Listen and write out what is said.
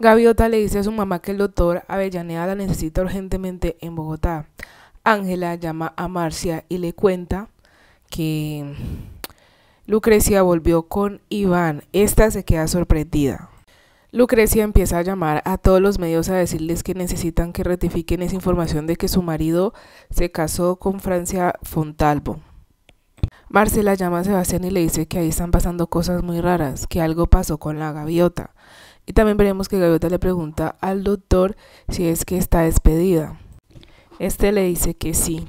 Gaviota le dice a su mamá que el doctor Avellaneda la necesita urgentemente en Bogotá. Ángela llama a Marcia y le cuenta que Lucrecia volvió con Iván. Esta se queda sorprendida. Lucrecia empieza a llamar a todos los medios a decirles que necesitan que ratifiquen esa información de que su marido se casó con Francia Fontalvo. Marcela llama a Sebastián y le dice que ahí están pasando cosas muy raras, que algo pasó con la gaviota. Y también veremos que Gaviota le pregunta al doctor si es que está despedida. Este le dice que sí,